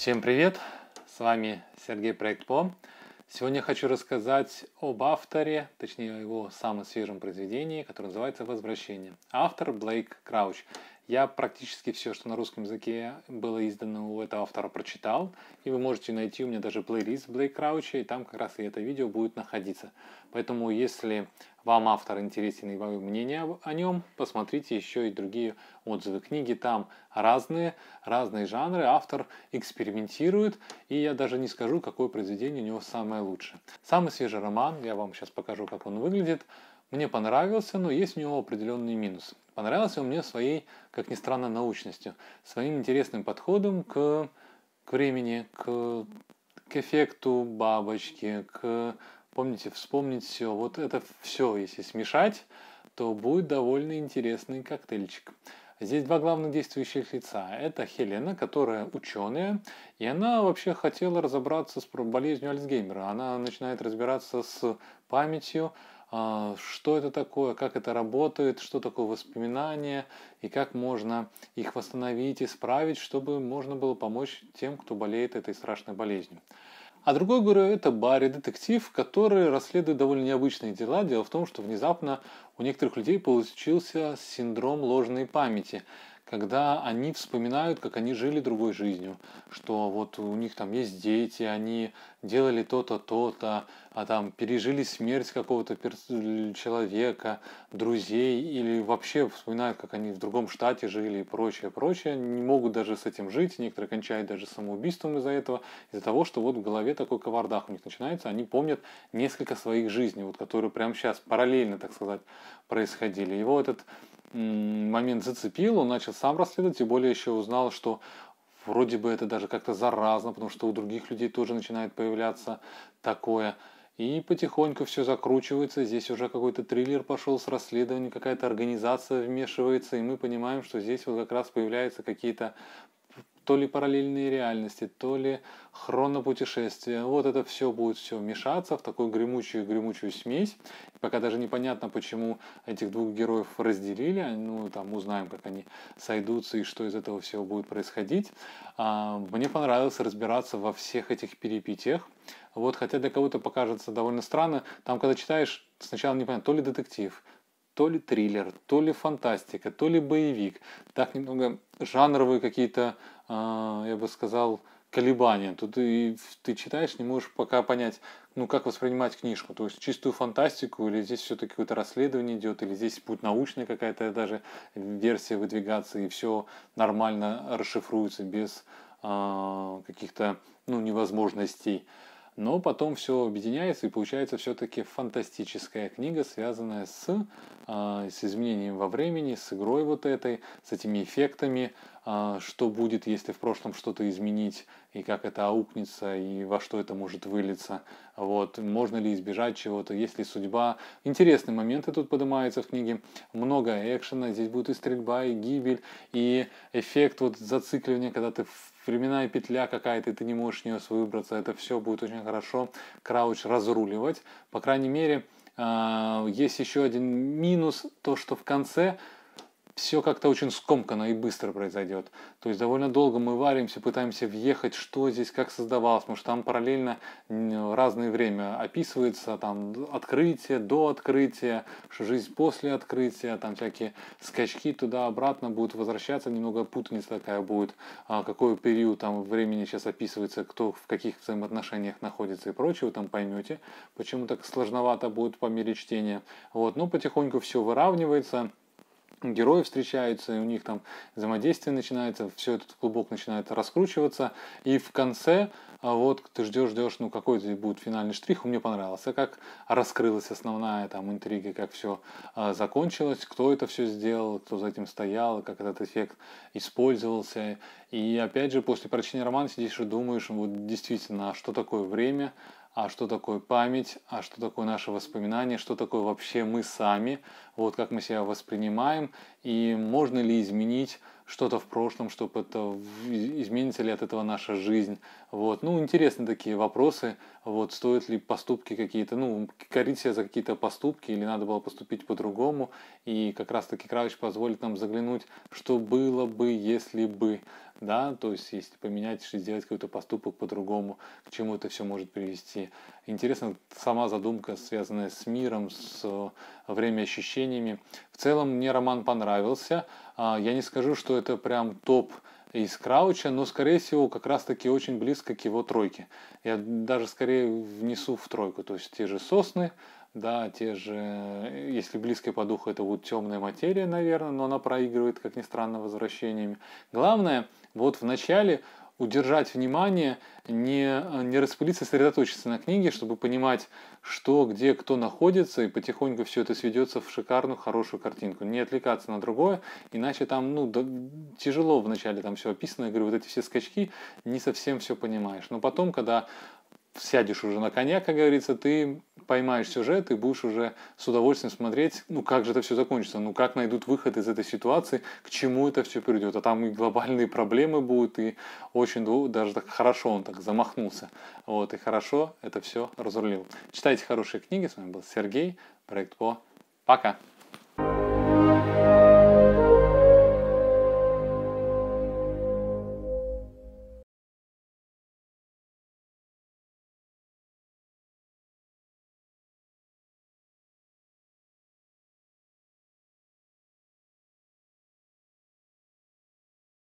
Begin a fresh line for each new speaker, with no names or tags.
Всем привет! С вами Сергей Проект По. Сегодня хочу рассказать об авторе, точнее о его самом свежем произведении, которое называется «Возвращение». Автор Блейк Крауч. Я практически все, что на русском языке было издано у этого автора, прочитал. И вы можете найти у меня даже плейлист Блейк Крауча, и там как раз и это видео будет находиться. Поэтому, если вам автор интересен и вам мнение о нем, посмотрите еще и другие отзывы. Книги там разные, разные жанры, автор экспериментирует, и я даже не скажу, какое произведение у него самое лучшее. Самый свежий роман, я вам сейчас покажу, как он выглядит, мне понравился, но есть у него определенный минус. Понравился он мне своей, как ни странно, научностью, своим интересным подходом к, к времени, к, к эффекту бабочки, к помните, вспомнить все. Вот это все, если смешать, то будет довольно интересный коктейльчик. Здесь два главных действующих лица. Это Хелена, которая ученая, и она вообще хотела разобраться с болезнью Альцгеймера. Она начинает разбираться с памятью, а, что это такое, как это работает, что такое воспоминания и как можно их восстановить, исправить, чтобы можно было помочь тем, кто болеет этой страшной болезнью. А другой, говорю, это Барри, детектив, который расследует довольно необычные дела. Дело в том, что внезапно у некоторых людей получился синдром ложной памяти – когда они вспоминают, как они жили другой жизнью, что вот у них там есть дети, они делали то-то, то-то, а там пережили смерть какого-то человека, друзей, или вообще вспоминают, как они в другом штате жили и прочее, прочее, не могут даже с этим жить, некоторые кончают даже самоубийством из-за этого, из-за того, что вот в голове такой кавардах у них начинается, они помнят несколько своих жизней, вот которые прямо сейчас параллельно, так сказать, происходили. И вот этот момент зацепил, он начал сам расследовать, тем более еще узнал, что вроде бы это даже как-то заразно, потому что у других людей тоже начинает появляться такое. И потихоньку все закручивается, здесь уже какой-то триллер пошел с расследованием, какая-то организация вмешивается, и мы понимаем, что здесь вот как раз появляются какие-то то ли параллельные реальности, то ли хронопутешествия. Вот это все будет все мешаться в такую гремучую-гремучую смесь. Пока даже непонятно, почему этих двух героев разделили. Ну, там узнаем, как они сойдутся и что из этого всего будет происходить. А, мне понравилось разбираться во всех этих перипетиях. Вот, хотя для кого-то покажется довольно странно, там, когда читаешь, сначала непонятно, то ли детектив, то ли триллер, то ли фантастика, то ли боевик. Так немного жанровые какие-то а, я бы сказал, колебания. Тут и ты читаешь, не можешь пока понять, ну как воспринимать книжку. То есть чистую фантастику, или здесь все-таки какое-то расследование идет, или здесь будет научная какая-то даже версия выдвигаться, и все нормально расшифруется без э, каких-то ну, невозможностей но потом все объединяется и получается все-таки фантастическая книга, связанная с, а, с изменением во времени, с игрой вот этой, с этими эффектами, а, что будет, если в прошлом что-то изменить, и как это аукнется, и во что это может вылиться, вот, можно ли избежать чего-то, есть ли судьба. Интересные моменты тут поднимаются в книге, много экшена, здесь будет и стрельба, и гибель, и эффект вот зацикливания, когда ты в временная петля какая-то, и ты не можешь в нее выбраться, это все будет очень хорошо крауч разруливать. По крайней мере, а, есть еще один минус, то что в конце все как-то очень скомкано и быстро произойдет. То есть довольно долго мы варимся, пытаемся въехать, что здесь, как создавалось, потому что там параллельно разное время описывается, там открытие, до открытия, жизнь после открытия, там всякие скачки туда-обратно будут возвращаться, немного путаница такая будет, а, какой период там времени сейчас описывается, кто в каких взаимоотношениях находится и прочее, вы там поймете, почему так сложновато будет по мере чтения. Вот, но ну, потихоньку все выравнивается, герои встречаются, и у них там взаимодействие начинается, все этот клубок начинает раскручиваться, и в конце а вот ты ждешь, ждешь, ну какой здесь будет финальный штрих, мне понравился, как раскрылась основная там интрига, как все а, закончилось, кто это все сделал, кто за этим стоял, как этот эффект использовался. И опять же, после прочтения романа сидишь и думаешь, вот действительно, а что такое время, а что такое память, а что такое наши воспоминания, что такое вообще мы сами, вот как мы себя воспринимаем, и можно ли изменить что-то в прошлом, чтобы это изменится ли от этого наша жизнь. Вот. Ну, интересные такие вопросы. Вот, стоит ли поступки какие-то, ну, корить себя за какие-то поступки или надо было поступить по-другому. И как раз-таки Кравич позволит нам заглянуть, что было бы, если бы да, то есть если поменять, сделать какой-то поступок по-другому, к чему это все может привести. Интересна сама задумка, связанная с миром, с э, время В целом мне роман понравился. А, я не скажу, что это прям топ из Крауча, но, скорее всего, как раз-таки очень близко к его тройке. Я даже скорее внесу в тройку, то есть те же сосны, да, те же, э, если близкая по духу, это будет темная материя, наверное, но она проигрывает, как ни странно, возвращениями. Главное, вот в начале удержать внимание, не, э, не распылиться, сосредоточиться на книге, чтобы понимать, что, где, кто находится, и потихоньку все это сведется в шикарную, хорошую картинку. Не отвлекаться на другое, иначе там, ну, да, тяжело вначале там все описано, я говорю, вот эти все скачки, не совсем все понимаешь. Но потом, когда сядешь уже на коня, как говорится, ты поймаешь сюжет и будешь уже с удовольствием смотреть, ну как же это все закончится, ну как найдут выход из этой ситуации, к чему это все придет. А там и глобальные проблемы будут, и очень даже так хорошо он так замахнулся. Вот, и хорошо это все разрулил. Читайте хорошие книги. С вами был Сергей, проект По. Пока!